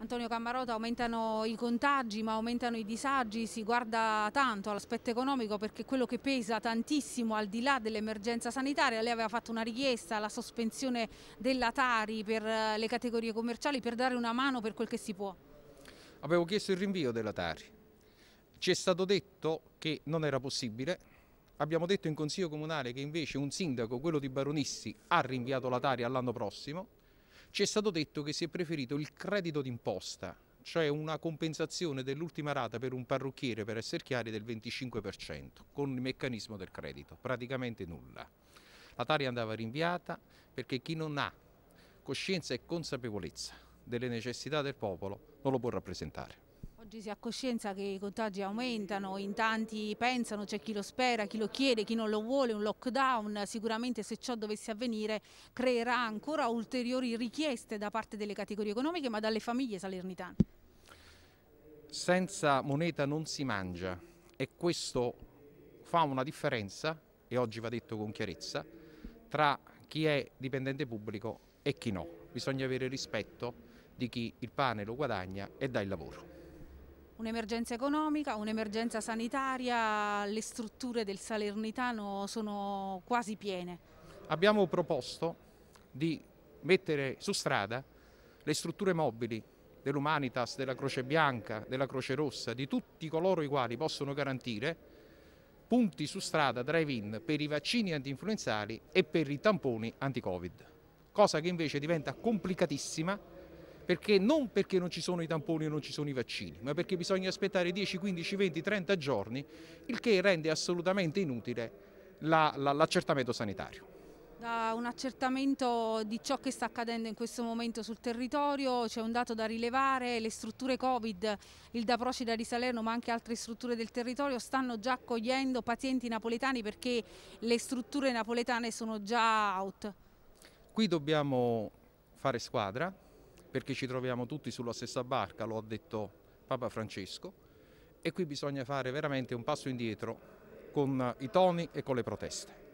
Antonio Cammarota aumentano i contagi ma aumentano i disagi, si guarda tanto all'aspetto economico perché quello che pesa tantissimo al di là dell'emergenza sanitaria, lei aveva fatto una richiesta alla sospensione della Tari per eh, le categorie commerciali per dare una mano per quel che si può. Avevo chiesto il rinvio della Tari, ci è stato detto che non era possibile, abbiamo detto in Consiglio Comunale che invece un sindaco, quello di Baronissi, ha rinviato la Tari all'anno prossimo, ci è stato detto che si è preferito il credito d'imposta, cioè una compensazione dell'ultima rata per un parrucchiere, per essere chiari, del 25%, con il meccanismo del credito, praticamente nulla. La tari andava rinviata perché chi non ha coscienza e consapevolezza delle necessità del popolo non lo può rappresentare. Oggi si ha coscienza che i contagi aumentano, in tanti pensano, c'è chi lo spera, chi lo chiede, chi non lo vuole, un lockdown, sicuramente se ciò dovesse avvenire creerà ancora ulteriori richieste da parte delle categorie economiche ma dalle famiglie salernitane. Senza moneta non si mangia e questo fa una differenza, e oggi va detto con chiarezza, tra chi è dipendente pubblico e chi no. Bisogna avere rispetto di chi il pane lo guadagna e dà il lavoro un'emergenza economica, un'emergenza sanitaria, le strutture del Salernitano sono quasi piene. Abbiamo proposto di mettere su strada le strutture mobili dell'Umanitas, della Croce Bianca, della Croce Rossa, di tutti coloro i quali possono garantire punti su strada drive-in per i vaccini antinfluenzali e per i tamponi anti-Covid, cosa che invece diventa complicatissima perché non perché non ci sono i tamponi o non ci sono i vaccini, ma perché bisogna aspettare 10, 15, 20, 30 giorni, il che rende assolutamente inutile l'accertamento la, la, sanitario. Da un accertamento di ciò che sta accadendo in questo momento sul territorio, c'è un dato da rilevare, le strutture Covid, il da Procida di Salerno ma anche altre strutture del territorio stanno già accogliendo pazienti napoletani perché le strutture napoletane sono già out. Qui dobbiamo fare squadra, perché ci troviamo tutti sulla stessa barca, lo ha detto Papa Francesco, e qui bisogna fare veramente un passo indietro con i toni e con le proteste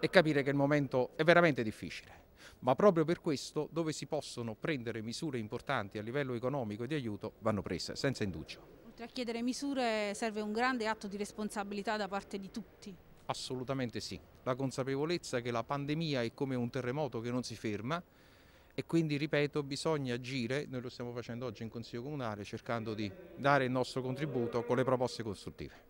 e capire che il momento è veramente difficile. Ma proprio per questo, dove si possono prendere misure importanti a livello economico e di aiuto, vanno prese, senza indugio. Oltre a chiedere misure serve un grande atto di responsabilità da parte di tutti. Assolutamente sì. La consapevolezza che la pandemia è come un terremoto che non si ferma e quindi ripeto bisogna agire, noi lo stiamo facendo oggi in Consiglio Comunale cercando di dare il nostro contributo con le proposte costruttive.